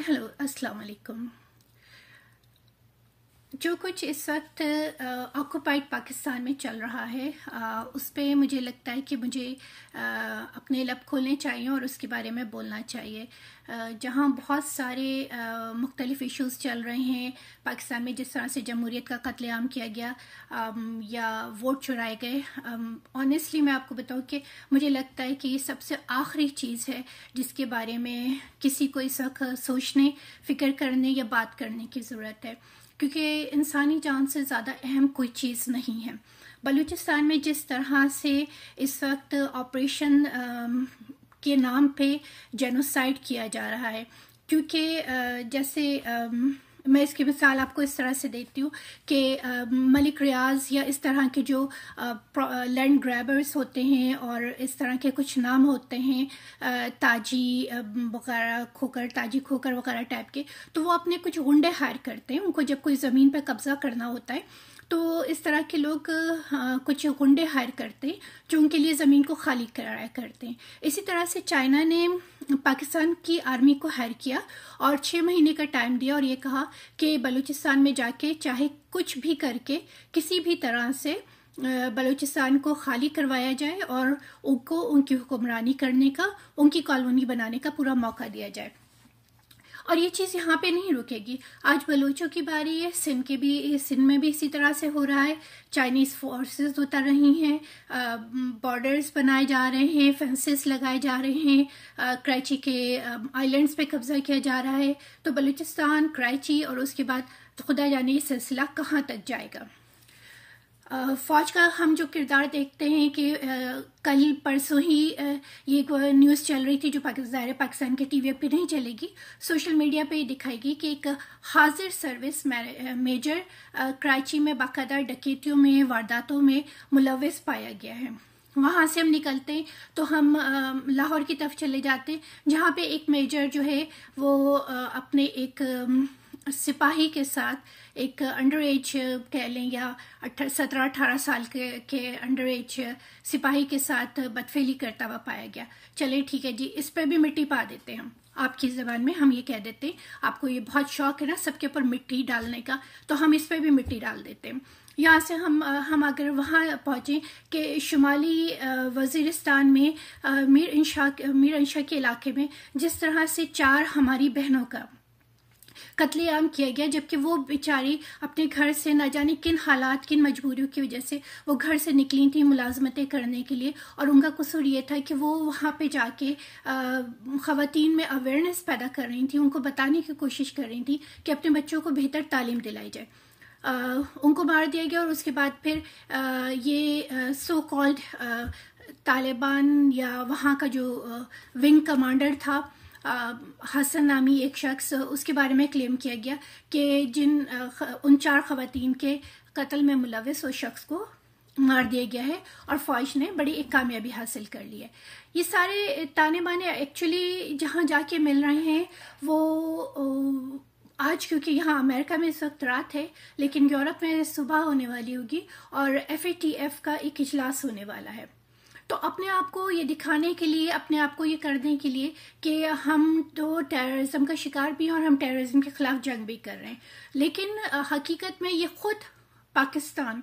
أهلا السلام عليكم जो कुछ इस वक्त ऑक्यूपाइड पाकिस्तान में चल रहा है आ, उस पर मुझे लगता है कि मुझे आ, अपने लब खोलने चाहिए और उसके बारे में बोलना चाहिए जहाँ बहुत सारे मुख्तलिफ इश्यूज़ चल रहे हैं पाकिस्तान में जिस तरह से जमहूरीत का कत्लेआम किया गया आम, या वोट चुराए गए ऑनेस्टली मैं आपको बताऊँ कि मुझे लगता है कि ये सबसे आखिरी चीज़ है जिसके बारे में किसी को इस वक्त सोचने फ़िक्र करने या बात करने की ज़रूरत है क्योंकि इंसानी जान से ज़्यादा अहम कोई चीज़ नहीं है बलूचिस्तान में जिस तरह से इस वक्त ऑपरेशन के नाम पे जेनोसाइड किया जा रहा है क्योंकि जैसे मैं इसकी मिसाल आपको इस तरह से देती हूँ कि मलिक रियाज या इस तरह के जो लैंड ग्रैबर्स होते हैं और इस तरह के कुछ नाम होते हैं ताजी वगैरह खोकर ताजी खोकर वगैरह टाइप के तो वो अपने कुछ गुंडे हायर करते हैं उनको जब कोई ज़मीन पर कब्ज़ा करना होता है तो इस तरह के लोग हाँ, कुछ गुंडे हायर करते हैं जो उनके लिए ज़मीन को खाली कराया करते हैं इसी तरह से चाइना ने पाकिस्तान की आर्मी को हायर किया और छः महीने का टाइम दिया और ये कहा कि बलूचिस्तान में जाके चाहे कुछ भी करके किसी भी तरह से बलूचिस्तान को खाली करवाया जाए और उनको उनकी हुक्मरानी करने का उनकी कॉलोनी बनाने का पूरा मौका दिया जाए और ये चीज़ यहाँ पे नहीं रुकेगी आज बलूचों की बारी है सिंध के भी सिंध में भी इसी तरह से हो रहा है चाइनीज़ फोर्सेस उतर रही हैं बॉर्डर्स बनाए जा रहे हैं फेंसेस लगाए जा रहे हैं कराची के आइलैंड्स पे कब्ज़ा किया जा रहा है तो बलूचिस्तान कराची और उसके बाद तो खुदा जाने ये सिलसिला कहाँ तक जाएगा फौज का हम जो किरदार देखते हैं कि कल परसों ही ये एक न्यूज़ चल रही थी जो पाकिस्तान पाकिस्तान के टीवी पे नहीं चलेगी सोशल मीडिया पे दिखाएगी कि एक हाजिर सर्विस मेजर कराची में बाकायदा डकैतियों में वारदातों में मुलविस पाया गया है वहाँ से हम निकलते हैं तो हम लाहौर की तरफ चले जाते हैं जहाँ पे एक मेजर जो है वो अपने एक सिपाही के साथ एक अंडर एज कह लें या सत्रह अठारह साल के के अंडर एज सिपाही के साथ बदफेली करता हुआ पाया गया चले ठीक है जी इस पर भी मिट्टी पा देते हैं हम आपकी ज़बान में हम ये कह देते हैं आपको ये बहुत शौक है ना सबके ऊपर मिट्टी डालने का तो हम इस पर भी मिट्टी डाल देते हैं यहाँ से हम हम अगर वहाँ पहुँचें कि शुमाली वजीरिस्तान में मीर इंशा मीर इंशा के इलाके में जिस तरह से चार हमारी बहनों का कत्लेआम किया गया जबकि वो बेचारी अपने घर से ना जाने किन हालात किन मजबूरियों की वजह से वो घर से निकली थी मुलाजमतें करने के लिए और उनका कसूर ये था कि वो वहाँ पे जाके ख़वान में अवेयरनेस पैदा कर रही थी उनको बताने की कोशिश कर रही थी कि अपने बच्चों को बेहतर तालीम दिलाई जाए आ, उनको मार दिया गया और उसके बाद फिर आ, ये सो कॉल्ड तालिबान या वहाँ का जो विंग कमांडर था हसन नामी एक शख्स उसके बारे में क्लेम किया गया कि जिन उन चार खातन के कत्ल में मुलविस उस शख्स को मार दिया गया है और फौज ने बड़ी एक कामयाबी हासिल कर ली है ये सारे ताने बाने एक्चुअली जहाँ जाके मिल रहे हैं वो आज क्योंकि यहाँ अमेरिका में इस वक्त रात है लेकिन यूरोप में सुबह होने वाली होगी और एफ का एक इजलास होने वाला है तो अपने आप को ये दिखाने के लिए अपने आप को ये करने के लिए कि हम तो टेररिज्म का शिकार भी हैं और हम टेररिज्म के ख़िलाफ़ जंग भी कर रहे हैं लेकिन हकीकत में ये ख़ुद पाकिस्तान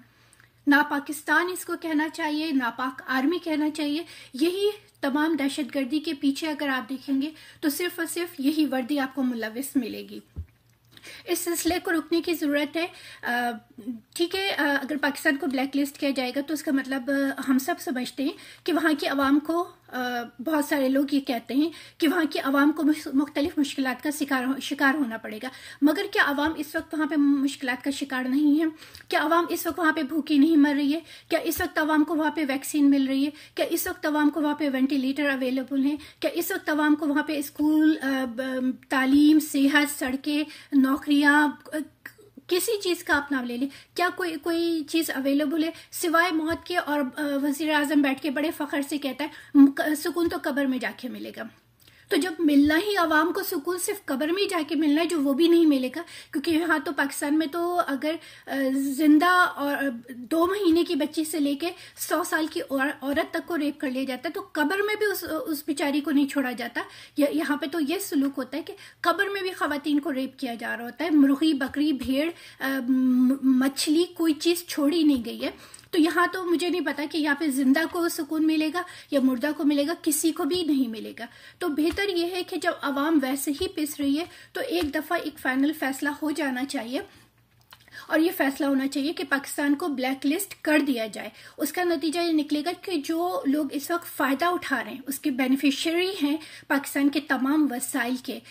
ना पाकिस्तान इसको कहना चाहिए ना पाक आर्मी कहना चाहिए यही तमाम दहशतगर्दी के पीछे अगर आप देखेंगे तो सिर्फ और सिर्फ यही वर्दी आपको मुलविस मिलेगी इस सिलसिले को रोकने की ज़रूरत है ठीक है अगर पाकिस्तान को ब्लैक लिस्ट किया जाएगा तो उसका मतलब हम सब समझते हैं कि वहाँ की आवाम को बहुत सारे लोग ये कहते हैं कि वहाँ की आवाम को मुख्तलिफ मुश्किल का शिकार शिकार होना पड़ेगा मगर क्या आवाम इस वक्त वहाँ पर मुश्किल का शिकार नहीं है क्या आवाम इस वक्त वहाँ पर भूखी नहीं मर रही है क्या इस वक्त आवाम को वहाँ पर वैक्सीन मिल रही है क्या इस वक्त आवाम को वहाँ पर वेंटिलेटर अवेलेबल है क्या इस वक्त आवाम को वहाँ पर स्कूल तालीम सेहत सड़कें नौकरियाँ किसी चीज़ का आप नाम ले लें क्या कोई कोई चीज़ अवेलेबल है सिवाय मौत के और वजीर अजम बैठ के बड़े फखर से कहता है सुकून तो कब्र में जाके मिलेगा तो जब मिलना ही आवाम को सुकून सिर्फ कब्र में ही जाके मिलना है जो वो भी नहीं मिलेगा क्योंकि यहाँ तो पाकिस्तान में तो अगर ज़िंदा और दो महीने की बच्ची से लेके सौ साल की और, औरत तक को रेप कर लिया जाता है तो कब्र में भी उस उस बेचारी को नहीं छोड़ा जाता यहाँ पे तो ये सलूक होता है कि कब्र में भी खातन को रेप किया जा रहा होता है मुर्गी बकरी भेड़ मछली कोई चीज़ छोड़ी नहीं गई है तो यहाँ तो मुझे नहीं पता कि यहाँ पे जिंदा को सुकून मिलेगा या मुर्दा को मिलेगा किसी को भी नहीं मिलेगा तो बेहतर यह है कि जब आवाम वैसे ही पिस रही है तो एक दफ़ा एक फाइनल फैसला हो जाना चाहिए और ये फैसला होना चाहिए कि पाकिस्तान को ब्लैक लिस्ट कर दिया जाए उसका नतीजा ये निकलेगा कि जो लोग इस वक्त फ़ायदा उठा रहे हैं उसके बेनिफिशरी हैं पाकिस्तान के तमाम वसाइल के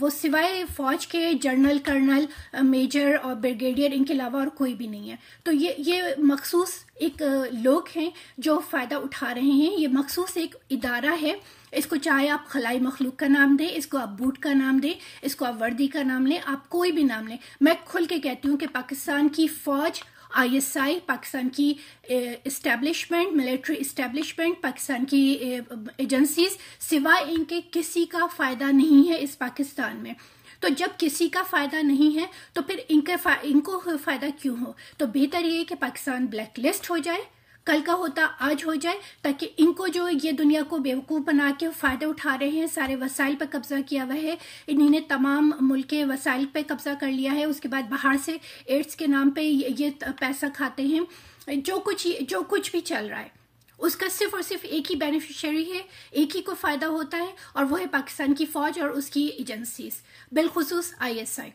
वो सिवाय फ़ौज के जनरल कर्नल मेजर और ब्रिगेडियर इनके अलावा और कोई भी नहीं है तो ये ये मखसूस एक लोग हैं जो फ़ायदा उठा रहे हैं ये मखसूस एक इदारा है इसको चाहे आप खलाई मखलूक का नाम दें इसको आप बूट का नाम दें इसको आप वर्दी का नाम लें आप कोई भी नाम लें मैं खुल के कहती हूँ कि पाकिस्तान की फौज आईएसआई पाकिस्तान की इस्टेब्लिशमेंट मिलिट्री इस्टेब्लिशमेंट पाकिस्तान की एजेंसीज सिवाय इनके किसी का फ़ायदा नहीं है इस पाकिस्तान में तो जब किसी का फ़ायदा नहीं है तो फिर इनके फा, इनको फ़ायदा क्यों हो तो बेहतर ये कि पाकिस्तान ब्लैक लिस्ट हो जाए कल का होता आज हो जाए ताकि इनको जो ये दुनिया को बेवकूफ़ बना के फ़ायदे उठा रहे हैं सारे वसाइल पर कब्ज़ा किया हुआ है इन्हीं ने तमाम मुल्क के वसाइल पर कब्ज़ा कर लिया है उसके बाद बाहर से एड्स के नाम पर ये पैसा खाते हैं जो कुछ जो कुछ भी चल रहा है उसका सिर्फ और सिर्फ एक ही बेनिफिशियरी है एक ही को फ़ायदा होता है और वो है पाकिस्तान की फ़ौज और उसकी एजेंसीज बिलखसूस आई एस आई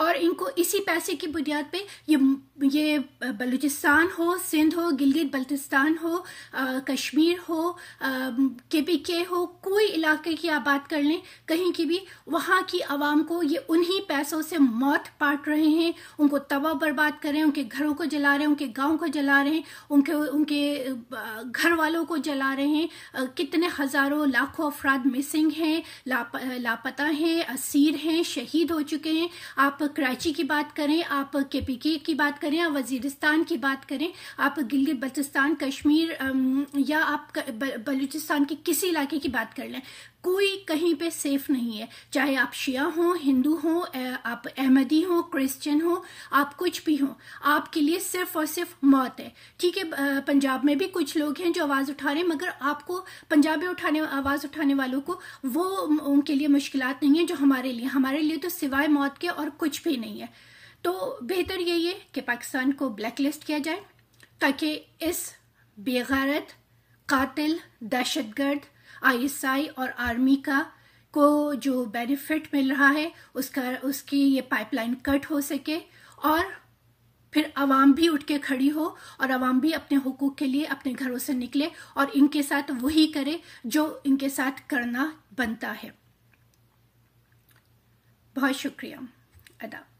और इनको इसी पैसे की बुनियाद पे ये ये बलूचिस्तान हो सिंध हो गिलगित बल्तिस्तान हो आ, कश्मीर हो के पी के हो कोई इलाके की आप बात कर लें कहीं की भी वहाँ की आवाम को ये उन्हीं पैसों से मौत पाट रहे हैं उनको तवा बर्बाद कर रहे हैं उनके घरों को जला रहे हैं उनके गांव को जला रहे हैं उनके उनके घर वालों को जला रहे हैं कितने हज़ारों लाखों अफराद मिसिंग हैं लाप, लापता हैं असीर हैं शहीद हो चुके हैं आप कराची की बात करें आप के पी के की बात करें करें या वजीरिस्तान की बात करें आप गिलगित बल्तिस्तान कश्मीर या आप बलूचिस्तान के किसी इलाके की बात कर लें कोई कहीं पे सेफ नहीं है चाहे आप शिया हो हिंदू हो आप अहमदी हो क्रिश्चियन हो आप कुछ भी हो आपके लिए सिर्फ और सिर्फ मौत है ठीक है पंजाब में भी कुछ लोग हैं जो आवाज़ उठा रहे हैं मगर आपको पंजाब में उठाने आवाज़ उठाने वालों को वो उनके लिए मुश्किल नहीं है जो हमारे लिए हमारे लिए तो सिवाय मौत के और कुछ भी नहीं है तो बेहतर यही है कि पाकिस्तान को ब्लैक लिस्ट किया जाए ताकि इस बेगारत कातिल दहशतगर्द आईएसआई और आर्मी का को जो बेनिफिट मिल रहा है उसका उसकी ये पाइपलाइन कट हो सके और फिर आवाम भी उठ के खड़ी हो और आवाम भी अपने हकूक के लिए अपने घरों से निकले और इनके साथ वही करे जो इनके साथ करना बनता है बहुत शुक्रिया अदा